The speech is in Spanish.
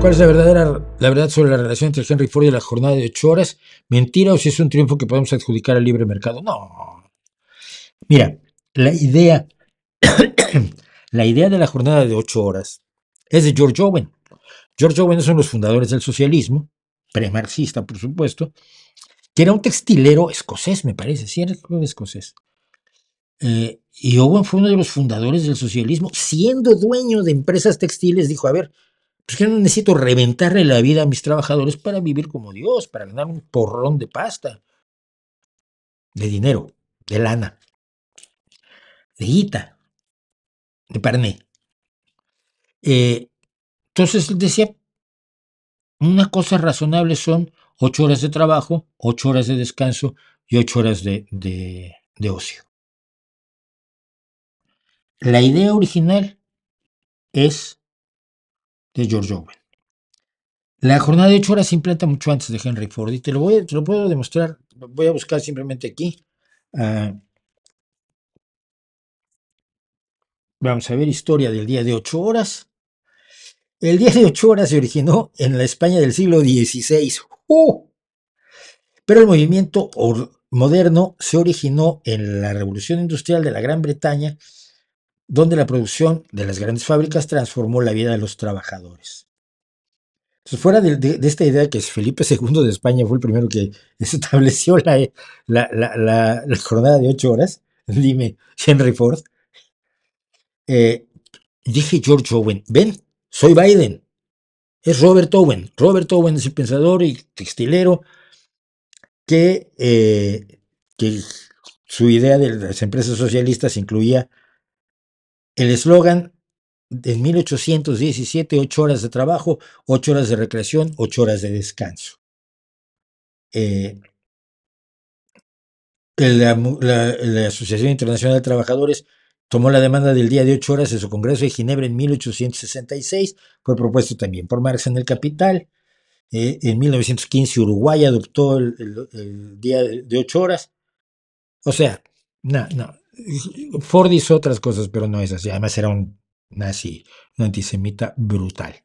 ¿Cuál es la verdadera la verdad sobre la relación entre Henry Ford y la jornada de ocho horas? ¿Mentira o si es un triunfo que podemos adjudicar al libre mercado? No. Mira, la idea, la idea de la jornada de ocho horas es de George Owen. George Owen es uno de los fundadores del socialismo, premarxista, por supuesto, que era un textilero escocés, me parece, sí, era un escocés. Eh, y Owen fue uno de los fundadores del socialismo, siendo dueño de empresas textiles, dijo, a ver, pues que no necesito reventarle la vida a mis trabajadores para vivir como Dios, para ganar un porrón de pasta, de dinero, de lana, de guita, de parné. Eh, entonces entonces decía, una cosa razonable son ocho horas de trabajo, ocho horas de descanso y ocho horas de ocio. La idea original es de George Orwell. La jornada de ocho horas se implanta mucho antes de Henry Ford y te lo, voy, te lo puedo demostrar. Voy a buscar simplemente aquí. Ah, vamos a ver historia del día de ocho horas. El día de ocho horas se originó en la España del siglo XVI. ¡Uh! Pero el movimiento moderno se originó en la Revolución Industrial de la Gran Bretaña donde la producción de las grandes fábricas transformó la vida de los trabajadores. Entonces, fuera de, esta idea que Felipe II de España fue el primero que estableció la, la, jornada de ocho horas, dime Henry Ford, eh, dije George Owen, ven, soy Biden, es Robert Owen. Robert Owen es el pensador y textilero que, eh, que su idea de las empresas socialistas incluía el eslogan en 1817, ocho horas de trabajo, ocho horas de recreación, ocho horas de descanso. Eh, la, Asociación Internacional de Trabajadores tomó la demanda del día de ocho horas en su Congreso de Ginebra en 1866, fue propuesto también por Marx en el Capital. Eh, en 1915 Uruguay adoptó el, día de ocho horas. O sea, no, no, Ford hizo otras cosas, pero no es así además era un nazi, un antisemita brutal.